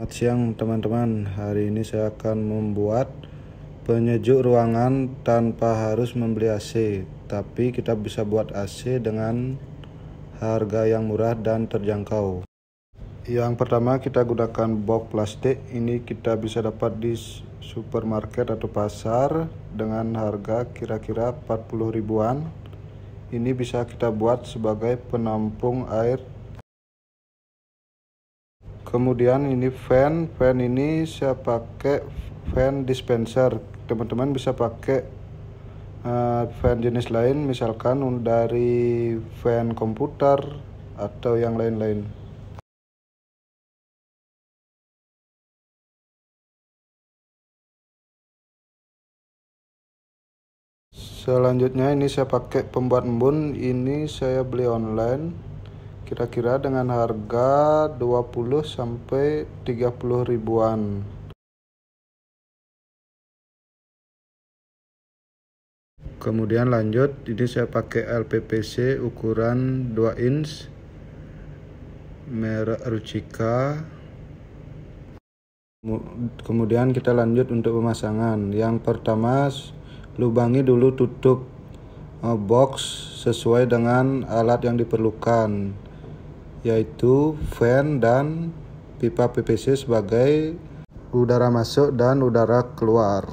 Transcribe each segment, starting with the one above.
Selamat siang teman-teman, hari ini saya akan membuat penyejuk ruangan tanpa harus membeli AC Tapi kita bisa buat AC dengan harga yang murah dan terjangkau Yang pertama kita gunakan box plastik, ini kita bisa dapat di supermarket atau pasar Dengan harga kira-kira 40 ribuan Ini bisa kita buat sebagai penampung air kemudian ini fan fan ini saya pakai fan dispenser teman-teman bisa pakai uh, fan jenis lain misalkan dari fan komputer atau yang lain-lain selanjutnya ini saya pakai pembuat embun ini saya beli online kira-kira dengan harga 20 sampai 30 ribuan. Kemudian lanjut, ini saya pakai LPPC ukuran 2 inch merek Rucika. Kemudian kita lanjut untuk pemasangan. Yang pertama, lubangi dulu tutup eh, box sesuai dengan alat yang diperlukan yaitu fan dan pipa PVC sebagai udara masuk dan udara keluar.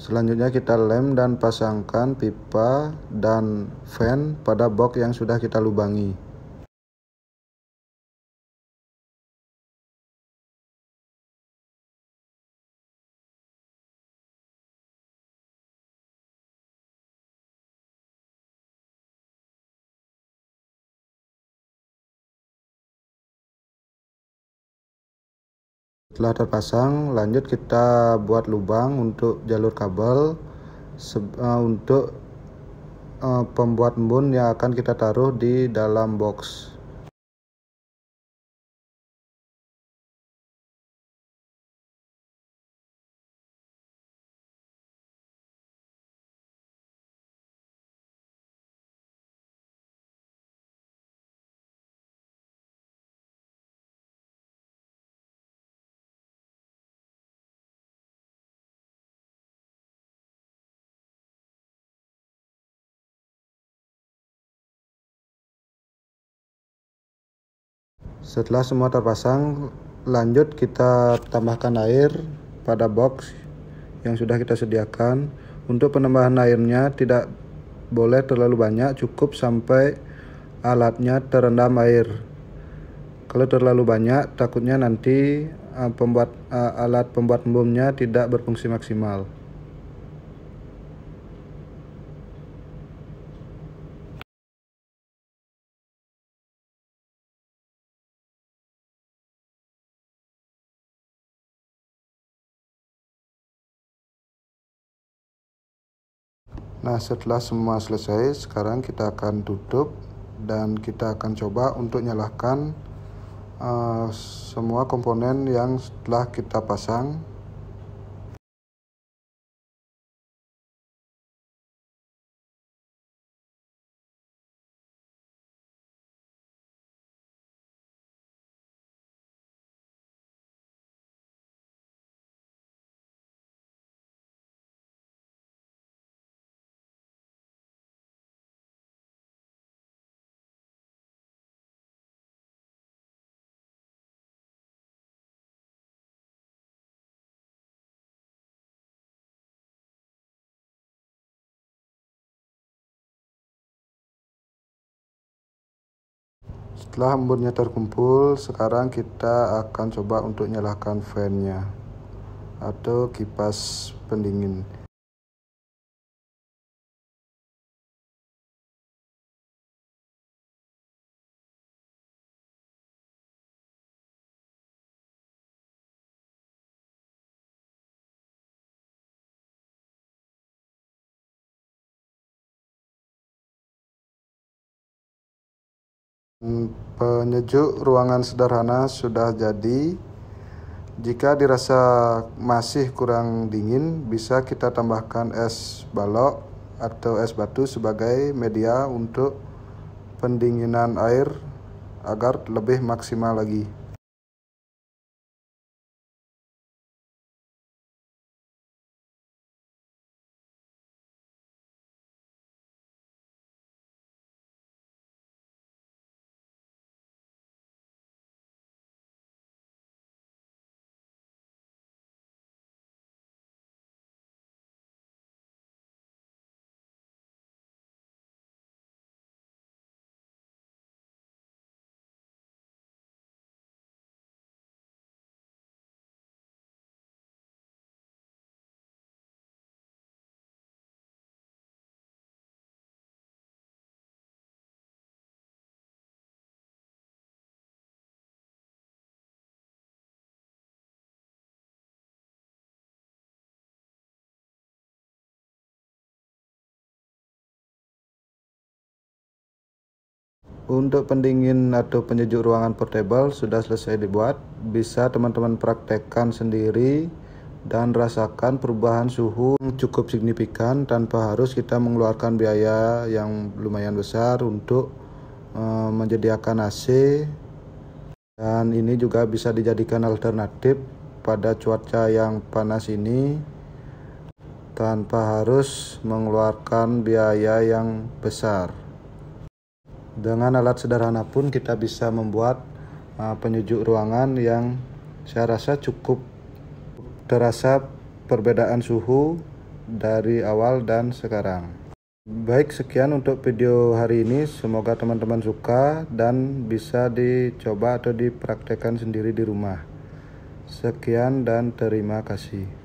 Selanjutnya kita lem dan pasangkan pipa dan fan pada box yang sudah kita lubangi. Setelah terpasang, lanjut kita buat lubang untuk jalur kabel eh, untuk eh, pembuat embun yang akan kita taruh di dalam box. Setelah semua terpasang, lanjut kita tambahkan air pada box yang sudah kita sediakan. Untuk penambahan airnya tidak boleh terlalu banyak, cukup sampai alatnya terendam air. Kalau terlalu banyak, takutnya nanti eh, pembuat eh, alat pembuat embungnya tidak berfungsi maksimal. Nah setelah semua selesai sekarang kita akan tutup dan kita akan coba untuk nyalakan uh, semua komponen yang setelah kita pasang setelah embunnya terkumpul sekarang kita akan coba untuk nyalakan fan-nya atau kipas pendingin Hmm, penyejuk ruangan sederhana sudah jadi. Jika dirasa masih kurang dingin, bisa kita tambahkan es balok atau es batu sebagai media untuk pendinginan air agar lebih maksimal lagi. Untuk pendingin atau penyejuk ruangan portable sudah selesai dibuat, bisa teman-teman praktekkan sendiri dan rasakan perubahan suhu cukup signifikan tanpa harus kita mengeluarkan biaya yang lumayan besar untuk eh, menyediakan AC dan ini juga bisa dijadikan alternatif pada cuaca yang panas ini tanpa harus mengeluarkan biaya yang besar. Dengan alat sederhana pun kita bisa membuat uh, penyejuk ruangan yang saya rasa cukup terasa perbedaan suhu dari awal dan sekarang. Baik, sekian untuk video hari ini. Semoga teman-teman suka dan bisa dicoba atau dipraktekkan sendiri di rumah. Sekian dan terima kasih.